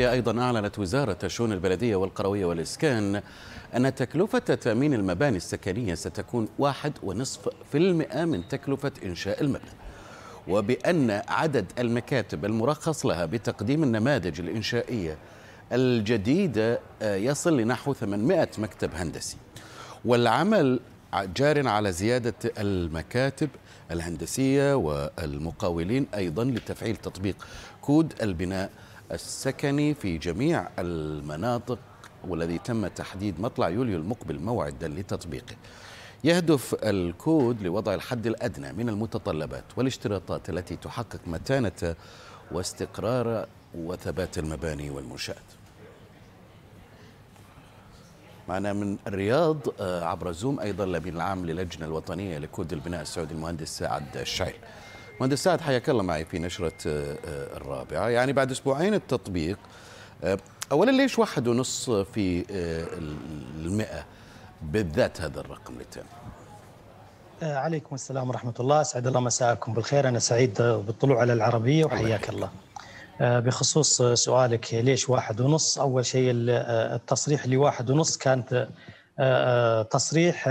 أيضا أعلنت وزارة الشؤون البلدية والقروية والإسكان أن تكلفة تأمين المباني السكنية ستكون واحد ونصف في المئة من تكلفة إنشاء المبنى وبأن عدد المكاتب المرخص لها بتقديم النماذج الإنشائية الجديدة آه، يصل لنحو 800 مكتب هندسي والعمل جار على زيادة المكاتب الهندسية والمقاولين أيضا لتفعيل تطبيق كود البناء السكني في جميع المناطق والذي تم تحديد مطلع يوليو المقبل موعدا لتطبيقه يهدف الكود لوضع الحد الأدنى من المتطلبات والاشتراطات التي تحقق متانة واستقرار وثبات المباني والمنشآت معنا من الرياض آه، عبر زوم أيضا الأمين العام للجنة الوطنية لكود البناء السعودي المهندس سعد الشعيل مهندس سعد حياك الله معي في نشرة آه، آه، الرابعة يعني بعد أسبوعين التطبيق آه، أولا ليش واحد ونص في المئة بالذات هذا الرقم للتام عليكم السلام ورحمة الله سعد الله مساءكم بالخير أنا سعيد بالطلوع على العربية وحياك الله, الله. بخصوص سؤالك ليش واحد ونص أول شيء التصريح لواحد ونص كانت تصريح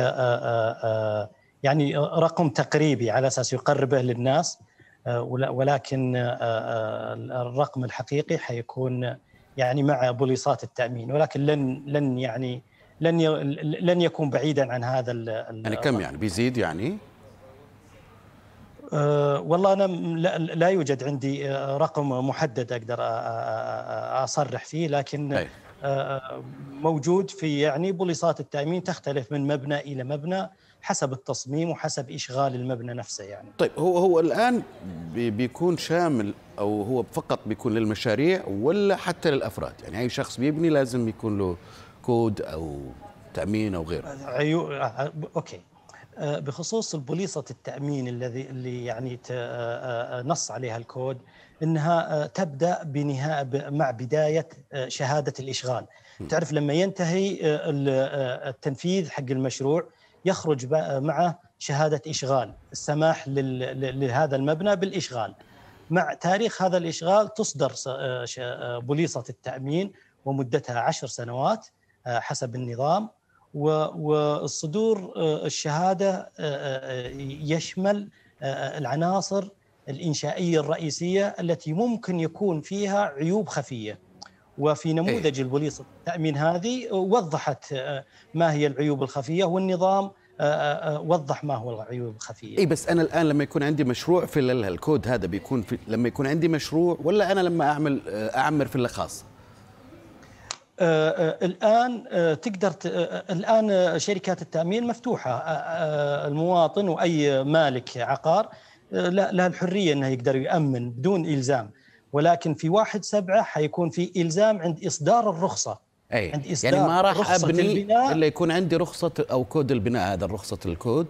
يعني رقم تقريبي على اساس يقربه للناس آه، ولكن آه، آه، الرقم الحقيقي حيكون يعني مع بوليصات التامين ولكن لن لن يعني لن لن يكون بعيدا عن هذا يعني كم يعني بيزيد يعني؟ والله انا لا, لا يوجد عندي رقم محدد اقدر اصرح فيه لكن طيب. أي. موجود في يعني بوليصات التامين تختلف من مبنى الى مبنى حسب التصميم وحسب إشغال المبنى نفسه يعني طيب هو هو الآن بيكون شامل أو هو فقط بيكون للمشاريع ولا حتى للأفراد يعني أي شخص بيبني لازم يكون له كود أو تأمين أو غيره عيو... أوكي آه، بخصوص البوليصة التأمين الذي اللي يعني آه، آه، نص عليها الكود انها تبدا بنهايه مع بدايه شهاده الاشغال تعرف لما ينتهي التنفيذ حق المشروع يخرج معه شهاده اشغال السماح لهذا المبنى بالاشغال مع تاريخ هذا الاشغال تصدر آه، آه، بوليصه التامين ومدتها عشر سنوات آه، حسب النظام والصدور الشهاده يشمل العناصر الانشائيه الرئيسيه التي ممكن يكون فيها عيوب خفيه وفي إيه. نموذج البوليس التامين هذه وضحت آه، ما هي العيوب الخفيه والنظام آه، آه، وضح ما هو العيوب الخفيه اي بس انا الان لما يكون عندي مشروع في الكود هذا بيكون في لما يكون عندي مشروع ولا انا لما اعمل اعمر في الخاص الان تقدر الان شركات التامين مفتوحه المواطن واي مالك عقار لها الحريه انه يقدر يامن بدون الزام ولكن في واحد سبعة حيكون في إلزام عند إصدار الرخصة أي. عند يعني إصدار يعني ما راح أبني البناء إلا يكون عندي رخصة أو كود البناء هذا رخصة الكود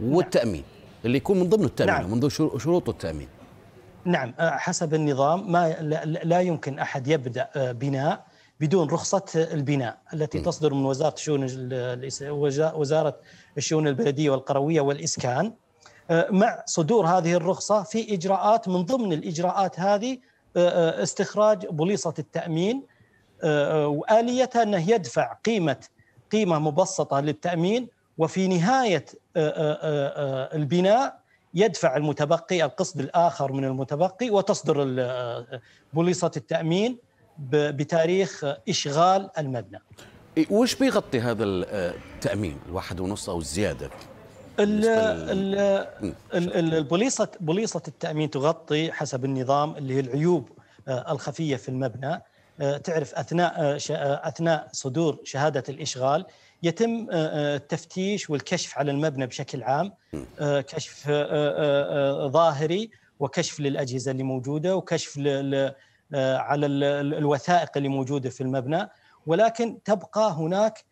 والتأمين نعم. اللي يكون من ضمن التأمين نعم. من ضمن شروط التأمين نعم آه، حسب النظام ما لا يمكن أحد يبدأ آه، بناء بدون رخصة البناء التي م. تصدر من وزارة الشؤون وزارة الشؤون البلدية والقروية والإسكان آه، مع صدور هذه الرخصة في إجراءات من ضمن الإجراءات هذه آه، آه، استخراج بوليصه التامين آه، واليتها انه يدفع قيمه قيمه مبسطه للتامين وفي نهايه البناء يدفع المتبقي القسط الاخر من المتبقي وتصدر بوليصه التامين بتاريخ اشغال المبنى. إيه، وش بيغطي هذا التامين الواحد ونص او الزياده؟ ال ال ال البوليصة بوليصة التأمين تغطي حسب النظام اللي هي العيوب آه، الخفية في المبنى آه، تعرف أثناء آه، أثناء صدور شهادة الإشغال يتم التفتيش والكشف على المبنى بشكل عام كشف ظاهري وكشف للأجهزة اللي موجودة وكشف على الوثائق اللي موجودة في المبنى ولكن تبقى هناك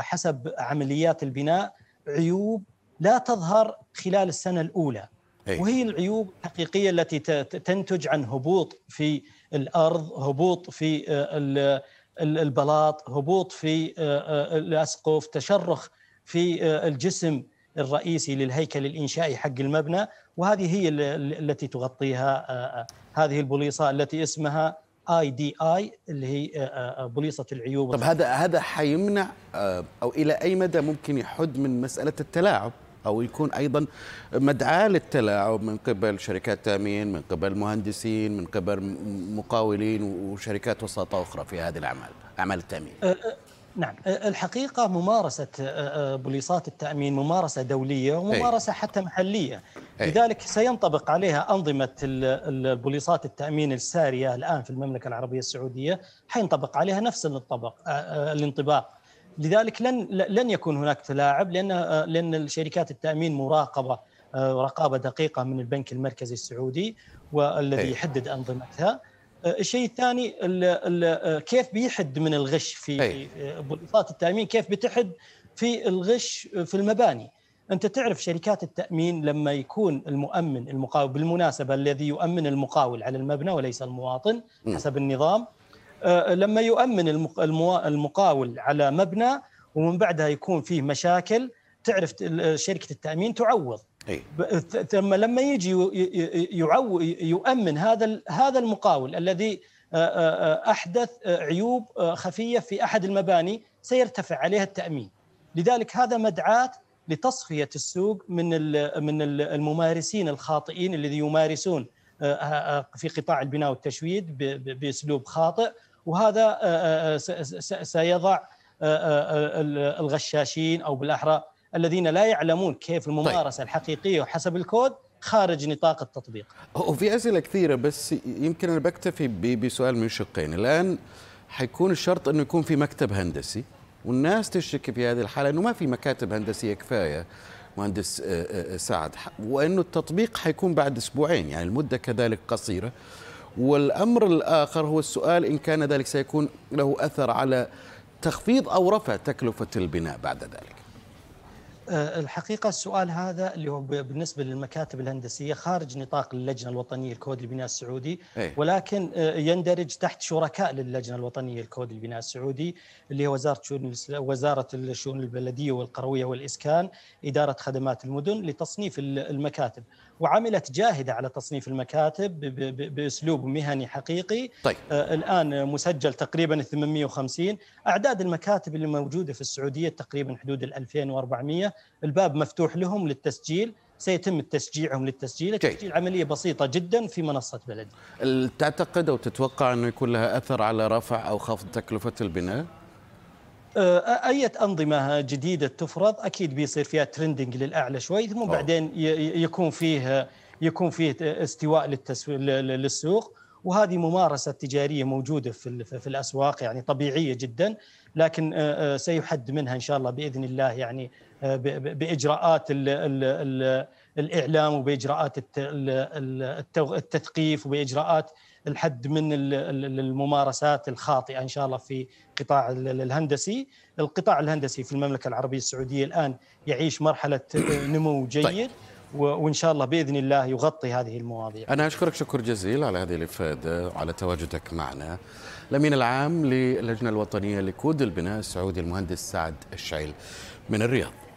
حسب عمليات البناء عيوب لا تظهر خلال السنه الاولى إيه. وهي العيوب الحقيقيه التي تنتج عن هبوط في الارض هبوط في آه، البلاط هبوط في آه، آه، الاسقف تشرخ في الجسم الرئيسي للهيكل الانشائي حق المبنى وهذه هي التي تغطيها هذه البوليصه التي اسمها اي دي اي اللي هي بوليصه العيوب طب هذا هذا حيمنع او الى اي مدى ممكن يحد من مساله التلاعب او يكون ايضا مدعاه للتلاعب من قبل شركات تامين من قبل مهندسين من قبل مقاولين وشركات وساطه اخرى في هذه الاعمال اعمال التامين أه، أه، نعم أه، الحقيقة ممارسة بوليصات التأمين ممارسة دولية إيه. وممارسة أي. حتى محلية أي. لذلك سينطبق عليها أنظمة البوليصات التأمين السارية الآن في المملكة العربية السعودية حينطبق عليها نفس الانطباق الانطباق لذلك لن لن يكون هناك تلاعب لان آه، لان شركات التامين مراقبه آه، رقابه دقيقه من البنك المركزي السعودي والذي إيه. يحدد انظمتها آه، الشيء الثاني كيف بيحد من الغش في إيه. بوليصات التامين كيف بتحد في الغش في المباني انت تعرف شركات التامين لما يكون المؤمن المقاول بالمناسبه الذي يؤمن المقاول على المبنى وليس المواطن حسب النظام آه، لما يؤمن المقاول على مبنى ومن بعدها يكون فيه مشاكل تعرف شركه التامين تعوض ثم لما يجي يؤمن هذا هذا المقاول الذي آه، آه، احدث عيوب خفيه في احد المباني سيرتفع عليها التامين لذلك هذا مدعاه لتصفيه السوق من من الممارسين الخاطئين الذي يمارسون في قطاع البناء والتشويد باسلوب خاطئ وهذا سيضع الغشاشين او بالاحرى الذين لا يعلمون كيف الممارسه طيب. الحقيقيه وحسب الكود خارج نطاق التطبيق. وفي اسئله كثيره بس يمكن انا بكتفي بسؤال من شقين، الان حيكون الشرط انه يكون في مكتب هندسي والناس تشتكي في هذه الحاله انه ما في مكاتب هندسيه كفايه مهندس آه، آه، آه، سعد وأنه التطبيق حيكون بعد أسبوعين يعني المدة كذلك قصيرة والأمر الآخر هو السؤال إن كان ذلك سيكون له أثر على تخفيض أو رفع تكلفة البناء بعد ذلك آه، الحقيقة السؤال هذا اللي هو بالنسبة للمكاتب الهندسية خارج نطاق اللجنة الوطنية لكود البناء السعودي إيه. ولكن آه، يندرج تحت شركاء للجنة الوطنية لكود البناء السعودي اللي هي وزارة شؤون وزارة الشؤون البلدية والقروية والإسكان إدارة خدمات المدن لتصنيف المكاتب وعملت جاهده على تصنيف المكاتب باسلوب مهني حقيقي طيب. آه، الان مسجل تقريبا 850 اعداد المكاتب اللي موجوده في السعوديه تقريبا حدود ال 2400 الباب مفتوح لهم للتسجيل سيتم تشجيعهم للتسجيل التسجيل عملية بسيطة جدا في منصة بلدي تعتقد أو تتوقع أنه يكون لها أثر على رفع أو خفض تكلفة البناء؟ أه، اي انظمه جديده تفرض اكيد بيصير فيها ترندنج للاعلى شوي ثم أوه. بعدين يكون فيه يكون فيه استواء للتسويق للسوق وهذه ممارسه تجاريه موجوده في في الاسواق يعني طبيعيه جدا لكن أه، أه، سيحد منها ان شاء الله باذن الله يعني باجراءات ال ال ال الاعلام وباجراءات التثقيف وباجراءات الحد من الممارسات الخاطئه ان شاء الله في القطاع الهندسي، القطاع الهندسي في المملكه العربيه السعوديه الان يعيش مرحله آه، نمو طيب. جيد وان شاء الله باذن الله يغطي هذه المواضيع. انا اشكرك شكر جزيل على هذه الافاده وعلى تواجدك معنا. الامين العام للجنه الوطنيه لكود البناء السعودي المهندس سعد الشعيل من الرياض.